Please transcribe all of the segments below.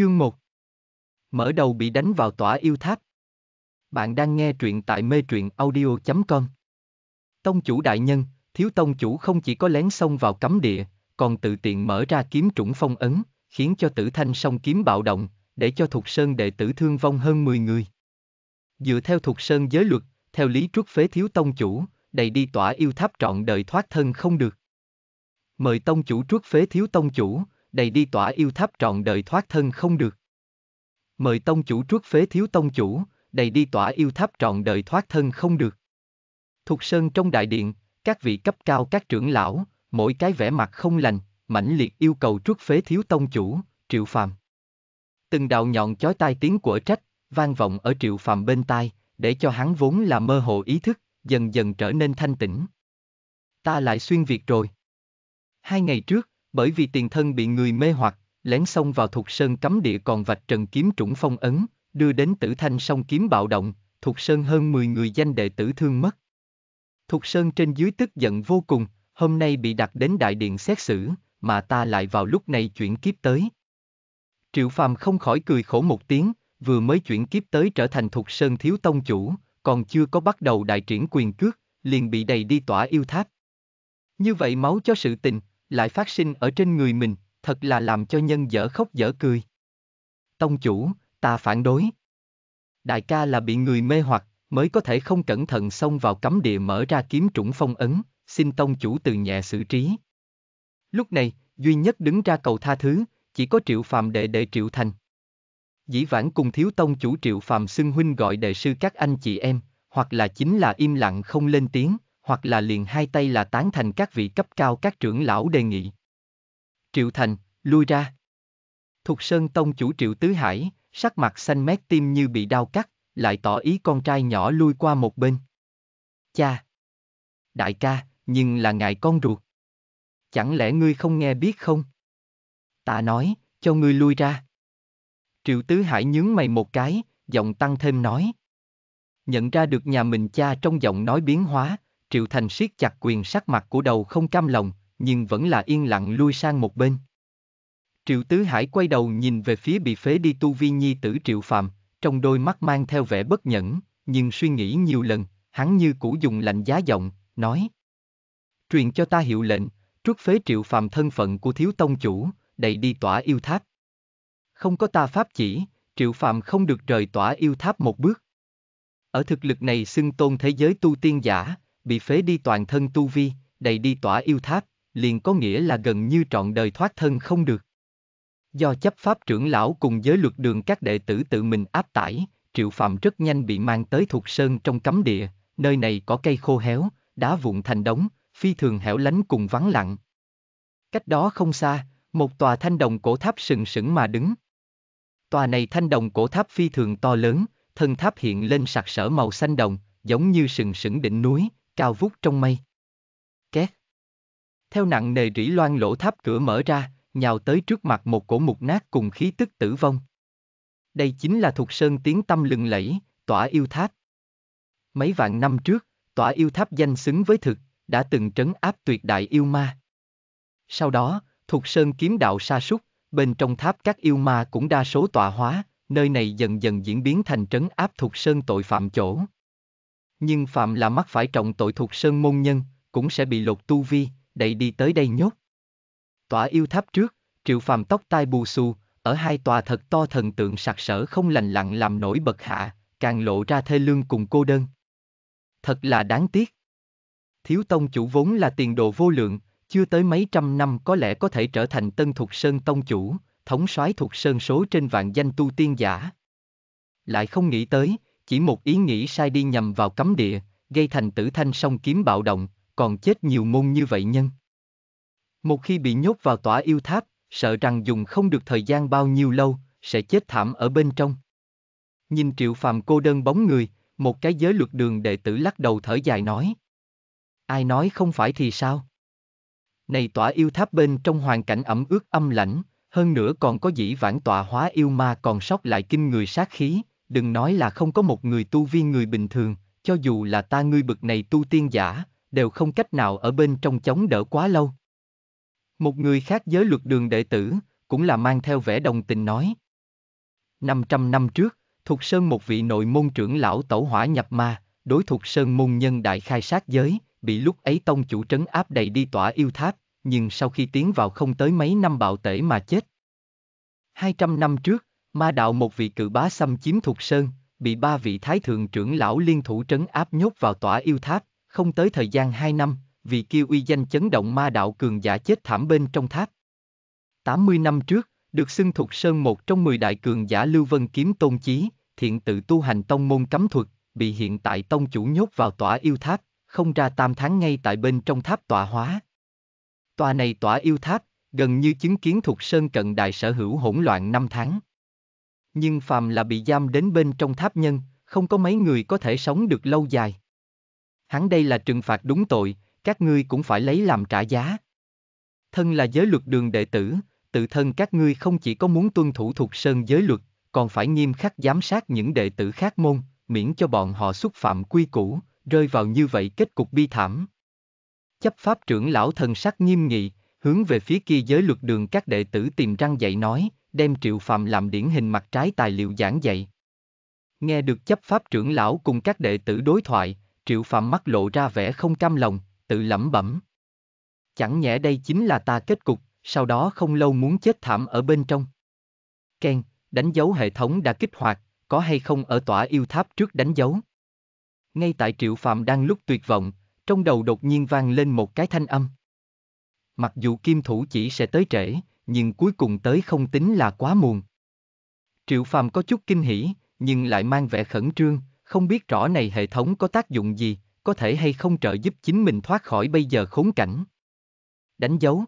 Chương 1 Mở đầu bị đánh vào tỏa yêu tháp. Bạn đang nghe truyện tại mê truyện audio.com Tông chủ đại nhân, thiếu tông chủ không chỉ có lén xông vào cấm địa, còn tự tiện mở ra kiếm trũng phong ấn, khiến cho tử thanh song kiếm bạo động, để cho thuộc sơn đệ tử thương vong hơn 10 người. Dựa theo thuộc sơn giới luật, theo lý trút phế thiếu tông chủ, đầy đi tỏa yêu tháp trọn đời thoát thân không được. Mời tông chủ trút phế thiếu tông chủ, đầy đi tỏa yêu tháp trọn đời thoát thân không được. Mời tông chủ trước phế thiếu tông chủ, đầy đi tỏa yêu tháp trọn đời thoát thân không được. Thục sơn trong đại điện, các vị cấp cao các trưởng lão, mỗi cái vẻ mặt không lành, mãnh liệt yêu cầu trước phế thiếu tông chủ, triệu phàm. Từng đạo nhọn chói tai tiếng của trách, vang vọng ở triệu phàm bên tai, để cho hắn vốn là mơ hồ ý thức, dần dần trở nên thanh tĩnh. Ta lại xuyên việt rồi. Hai ngày trước, bởi vì tiền thân bị người mê hoặc, lén xông vào thuộc sơn cấm địa còn vạch trần kiếm trũng phong ấn, đưa đến tử thanh song kiếm bạo động, thuộc sơn hơn 10 người danh đệ tử thương mất. Thục Sơn trên dưới tức giận vô cùng, hôm nay bị đặt đến đại điện xét xử, mà ta lại vào lúc này chuyển kiếp tới. Triệu Phàm không khỏi cười khổ một tiếng, vừa mới chuyển kiếp tới trở thành Thục Sơn thiếu tông chủ, còn chưa có bắt đầu đại triển quyền cước, liền bị đầy đi tỏa yêu tháp. Như vậy máu cho sự tình, lại phát sinh ở trên người mình, thật là làm cho nhân dở khóc dở cười. Tông chủ, ta phản đối. Đại ca là bị người mê hoặc, mới có thể không cẩn thận xông vào cấm địa mở ra kiếm trũng phong ấn, xin tông chủ từ nhẹ xử trí. Lúc này, duy nhất đứng ra cầu tha thứ, chỉ có triệu phàm đệ đệ triệu thành. Dĩ vãng cùng thiếu tông chủ triệu phàm xưng huynh gọi đệ sư các anh chị em, hoặc là chính là im lặng không lên tiếng, hoặc là liền hai tay là tán thành các vị cấp cao các trưởng lão đề nghị. Triệu Thành, lui ra. Thục Sơn Tông chủ Triệu Tứ Hải, sắc mặt xanh mét tim như bị đau cắt, lại tỏ ý con trai nhỏ lui qua một bên. Cha! Đại ca, nhưng là ngài con ruột. Chẳng lẽ ngươi không nghe biết không? Ta nói, cho ngươi lui ra. Triệu Tứ Hải nhướng mày một cái, giọng tăng thêm nói. Nhận ra được nhà mình cha trong giọng nói biến hóa, Triệu Thành siết chặt quyền sắc mặt của đầu không cam lòng, nhưng vẫn là yên lặng lui sang một bên. Triệu Tứ Hải quay đầu nhìn về phía bị phế đi tu vi nhi tử Triệu Phạm, trong đôi mắt mang theo vẻ bất nhẫn, nhưng suy nghĩ nhiều lần, hắn như cũ dùng lạnh giá giọng, nói. Truyền cho ta hiệu lệnh, trước phế Triệu Phạm thân phận của thiếu tông chủ, đầy đi tỏa yêu tháp. Không có ta pháp chỉ, Triệu Phạm không được rời tỏa yêu tháp một bước. Ở thực lực này xưng tôn thế giới tu tiên giả, bị phế đi toàn thân tu vi, đầy đi tỏa yêu tháp, liền có nghĩa là gần như trọn đời thoát thân không được. Do chấp pháp trưởng lão cùng giới luật đường các đệ tử tự mình áp tải, Triệu Phạm rất nhanh bị mang tới thuộc sơn trong cấm địa, nơi này có cây khô héo, đá vụn thành đống, phi thường hẻo lánh cùng vắng lặng. Cách đó không xa, một tòa thanh đồng cổ tháp sừng sững mà đứng. Tòa này thanh đồng cổ tháp phi thường to lớn, thân tháp hiện lên sặc sỡ màu xanh đồng, giống như sừng sững đỉnh núi, cao vút trong mây. Két. Theo nặng nề rỉ loan lỗ tháp cửa mở ra, nhào tới trước mặt một cổ mục nát cùng khí tức tử vong. Đây chính là thuộc sơn tiếng tâm lừng lẫy, tỏa yêu tháp. Mấy vạn năm trước, tỏa yêu tháp danh xứng với thực, đã từng trấn áp tuyệt đại yêu ma. Sau đó, thuộc sơn kiếm đạo sa sút, bên trong tháp các yêu ma cũng đa số tọa hóa, nơi này dần dần diễn biến thành trấn áp thuộc sơn tội phạm chỗ nhưng phạm là mắc phải trọng tội thuộc sơn môn nhân, cũng sẽ bị lột tu vi, đẩy đi tới đây nhốt. Tỏa yêu tháp trước, triệu phàm tóc tai bù xù, ở hai tòa thật to thần tượng sặc sỡ không lành lặng làm nổi bật hạ, càng lộ ra thê lương cùng cô đơn. Thật là đáng tiếc. Thiếu tông chủ vốn là tiền đồ vô lượng, chưa tới mấy trăm năm có lẽ có thể trở thành tân thuộc sơn tông chủ, thống soái thuộc sơn số trên vạn danh tu tiên giả. Lại không nghĩ tới, chỉ một ý nghĩ sai đi nhằm vào cấm địa, gây thành tử thanh song kiếm bạo động, còn chết nhiều môn như vậy nhân. Một khi bị nhốt vào tỏa yêu tháp, sợ rằng dùng không được thời gian bao nhiêu lâu, sẽ chết thảm ở bên trong. Nhìn triệu phàm cô đơn bóng người, một cái giới luật đường đệ tử lắc đầu thở dài nói. Ai nói không phải thì sao? Này tỏa yêu tháp bên trong hoàn cảnh ẩm ướt âm lãnh, hơn nữa còn có dĩ vãng tọa hóa yêu ma còn sót lại kinh người sát khí đừng nói là không có một người tu viên người bình thường, cho dù là ta ngươi bực này tu tiên giả, đều không cách nào ở bên trong chống đỡ quá lâu. Một người khác giới luật đường đệ tử, cũng là mang theo vẻ đồng tình nói. 500 năm trước, Thục Sơn một vị nội môn trưởng lão tẩu hỏa nhập ma, đối Thục Sơn môn nhân đại khai sát giới, bị lúc ấy tông chủ trấn áp đầy đi tỏa yêu tháp, nhưng sau khi tiến vào không tới mấy năm bạo tể mà chết. 200 năm trước, Ma đạo một vị cự bá xâm chiếm thuộc sơn, bị ba vị thái thượng trưởng lão liên thủ trấn áp nhốt vào tỏa yêu tháp, không tới thời gian hai năm, vị kia uy danh chấn động ma đạo cường giả chết thảm bên trong tháp. 80 năm trước, được xưng thuộc sơn một trong 10 đại cường giả Lưu Vân Kiếm Tôn Chí, thiện tự tu hành tông môn cấm thuật, bị hiện tại tông chủ nhốt vào tỏa yêu tháp, không ra tam tháng ngay tại bên trong tháp tọa hóa. Tòa này tỏa yêu tháp, gần như chứng kiến thuộc sơn cận đại sở hữu hỗn loạn năm tháng nhưng phàm là bị giam đến bên trong tháp nhân, không có mấy người có thể sống được lâu dài. Hắn đây là trừng phạt đúng tội, các ngươi cũng phải lấy làm trả giá. Thân là giới luật đường đệ tử, tự thân các ngươi không chỉ có muốn tuân thủ thuộc sơn giới luật, còn phải nghiêm khắc giám sát những đệ tử khác môn, miễn cho bọn họ xúc phạm quy củ, rơi vào như vậy kết cục bi thảm. Chấp pháp trưởng lão thần sắc nghiêm nghị, hướng về phía kia giới luật đường các đệ tử tìm răng dạy nói, đem Triệu Phạm làm điển hình mặt trái tài liệu giảng dạy. Nghe được chấp pháp trưởng lão cùng các đệ tử đối thoại, Triệu Phạm mắt lộ ra vẻ không cam lòng, tự lẩm bẩm. Chẳng nhẽ đây chính là ta kết cục, sau đó không lâu muốn chết thảm ở bên trong. Ken, đánh dấu hệ thống đã kích hoạt, có hay không ở tỏa yêu tháp trước đánh dấu? Ngay tại Triệu Phạm đang lúc tuyệt vọng, trong đầu đột nhiên vang lên một cái thanh âm. Mặc dù kim thủ chỉ sẽ tới trễ, nhưng cuối cùng tới không tính là quá muộn. Triệu Phàm có chút kinh hỉ, nhưng lại mang vẻ khẩn trương, không biết rõ này hệ thống có tác dụng gì, có thể hay không trợ giúp chính mình thoát khỏi bây giờ khốn cảnh. Đánh dấu.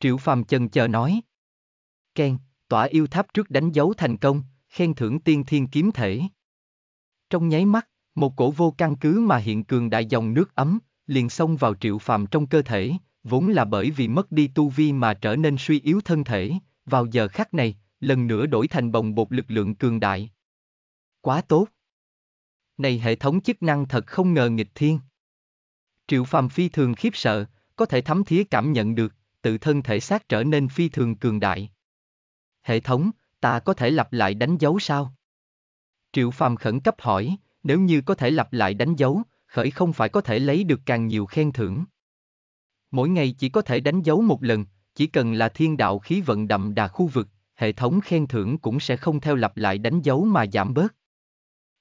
Triệu Phàm chần chờ nói. Ken, tỏa yêu tháp trước đánh dấu thành công, khen thưởng tiên thiên kiếm thể. Trong nháy mắt, một cổ vô căn cứ mà hiện cường đại dòng nước ấm, liền xông vào triệu phàm trong cơ thể, vốn là bởi vì mất đi tu vi mà trở nên suy yếu thân thể, vào giờ khắc này, lần nữa đổi thành bồng bột lực lượng cường đại. Quá tốt! Này hệ thống chức năng thật không ngờ nghịch thiên. Triệu Phàm phi thường khiếp sợ, có thể thấm thía cảm nhận được, tự thân thể xác trở nên phi thường cường đại. Hệ thống, ta có thể lặp lại đánh dấu sao? Triệu Phàm khẩn cấp hỏi, nếu như có thể lặp lại đánh dấu, khởi không phải có thể lấy được càng nhiều khen thưởng. Mỗi ngày chỉ có thể đánh dấu một lần, chỉ cần là thiên đạo khí vận đậm đà khu vực, hệ thống khen thưởng cũng sẽ không theo lặp lại đánh dấu mà giảm bớt.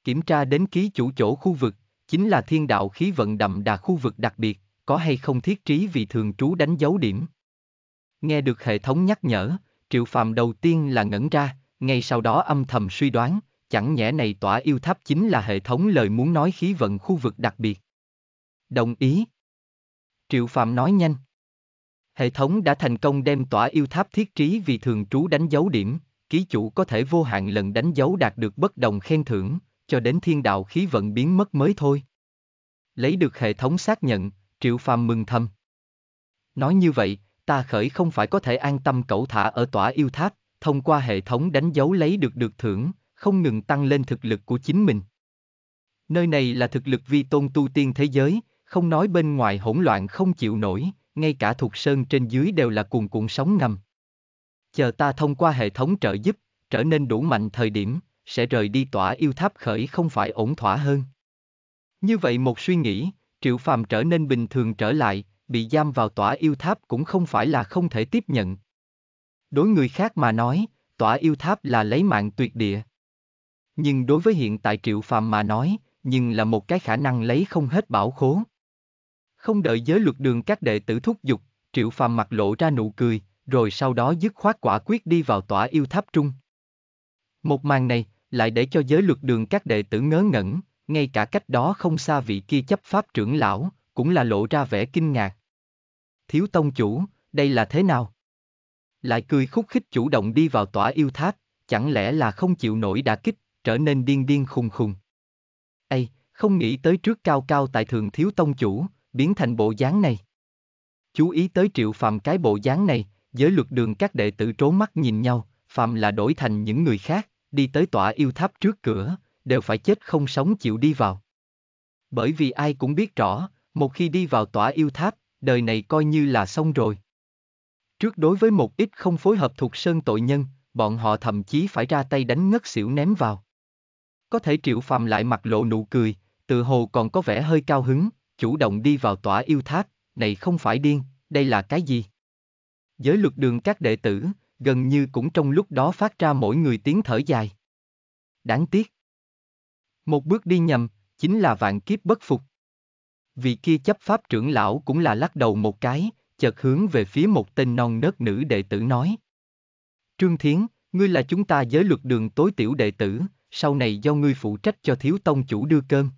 Kiểm tra đến ký chủ chỗ khu vực, chính là thiên đạo khí vận đậm đà khu vực đặc biệt, có hay không thiết trí vì thường trú đánh dấu điểm. Nghe được hệ thống nhắc nhở, Triệu phàm đầu tiên là ngẩn ra, ngay sau đó âm thầm suy đoán, chẳng nhẽ này tỏa yêu tháp chính là hệ thống lời muốn nói khí vận khu vực đặc biệt. Đồng ý, Triệu Phạm nói nhanh. Hệ thống đã thành công đem tỏa yêu tháp thiết trí vì thường trú đánh dấu điểm, ký chủ có thể vô hạn lần đánh dấu đạt được bất đồng khen thưởng, cho đến thiên đạo khí vận biến mất mới thôi. Lấy được hệ thống xác nhận, Triệu Phạm mừng thầm. Nói như vậy, ta khởi không phải có thể an tâm cẩu thả ở tỏa yêu tháp, thông qua hệ thống đánh dấu lấy được được thưởng, không ngừng tăng lên thực lực của chính mình. Nơi này là thực lực vi tôn tu tiên thế giới, không nói bên ngoài hỗn loạn không chịu nổi, ngay cả thuộc sơn trên dưới đều là cuồn cuộn sóng ngầm. Chờ ta thông qua hệ thống trợ giúp, trở nên đủ mạnh thời điểm, sẽ rời đi tỏa yêu tháp khởi không phải ổn thỏa hơn. Như vậy một suy nghĩ, triệu phàm trở nên bình thường trở lại, bị giam vào tỏa yêu tháp cũng không phải là không thể tiếp nhận. Đối người khác mà nói, tỏa yêu tháp là lấy mạng tuyệt địa. Nhưng đối với hiện tại triệu phàm mà nói, nhưng là một cái khả năng lấy không hết bảo khố. Không đợi giới luật đường các đệ tử thúc giục, Triệu Phàm mặt lộ ra nụ cười, rồi sau đó dứt khoát quả quyết đi vào tỏa yêu tháp trung. Một màn này, lại để cho giới luật đường các đệ tử ngớ ngẩn, ngay cả cách đó không xa vị kia chấp pháp trưởng lão, cũng là lộ ra vẻ kinh ngạc. Thiếu tông chủ, đây là thế nào? Lại cười khúc khích chủ động đi vào tỏa yêu tháp, chẳng lẽ là không chịu nổi đả kích, trở nên điên điên khùng khùng. Ây, không nghĩ tới trước cao cao tại thường thiếu tông chủ, biến thành bộ dáng này. Chú ý tới triệu phạm cái bộ dáng này, giới luật đường các đệ tử trố mắt nhìn nhau, phạm là đổi thành những người khác, đi tới tỏa yêu tháp trước cửa, đều phải chết không sống chịu đi vào. Bởi vì ai cũng biết rõ, một khi đi vào tỏa yêu tháp, đời này coi như là xong rồi. Trước đối với một ít không phối hợp thuộc sơn tội nhân, bọn họ thậm chí phải ra tay đánh ngất xỉu ném vào. Có thể triệu phạm lại mặt lộ nụ cười, tự hồ còn có vẻ hơi cao hứng, chủ động đi vào tỏa yêu tháp, này không phải điên, đây là cái gì? Giới luật đường các đệ tử, gần như cũng trong lúc đó phát ra mỗi người tiếng thở dài. Đáng tiếc. Một bước đi nhầm, chính là vạn kiếp bất phục. Vị kia chấp pháp trưởng lão cũng là lắc đầu một cái, chợt hướng về phía một tên non nớt nữ đệ tử nói. Trương Thiến, ngươi là chúng ta giới luật đường tối tiểu đệ tử, sau này do ngươi phụ trách cho thiếu tông chủ đưa cơm.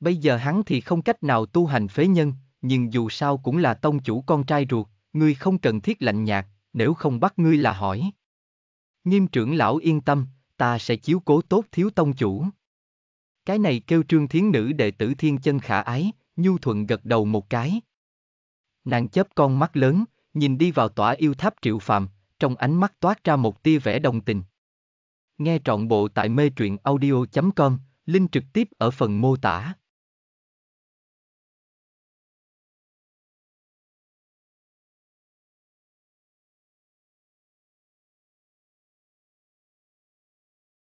Bây giờ hắn thì không cách nào tu hành phế nhân, nhưng dù sao cũng là tông chủ con trai ruột, ngươi không cần thiết lạnh nhạt, nếu không bắt ngươi là hỏi. Nghiêm trưởng lão yên tâm, ta sẽ chiếu cố tốt thiếu tông chủ. Cái này kêu trương thiến nữ đệ tử thiên chân khả ái, nhu thuận gật đầu một cái. Nàng chớp con mắt lớn, nhìn đi vào tỏa yêu tháp triệu phàm, trong ánh mắt toát ra một tia vẻ đồng tình. Nghe trọn bộ tại mê truyện audio.com, link trực tiếp ở phần mô tả.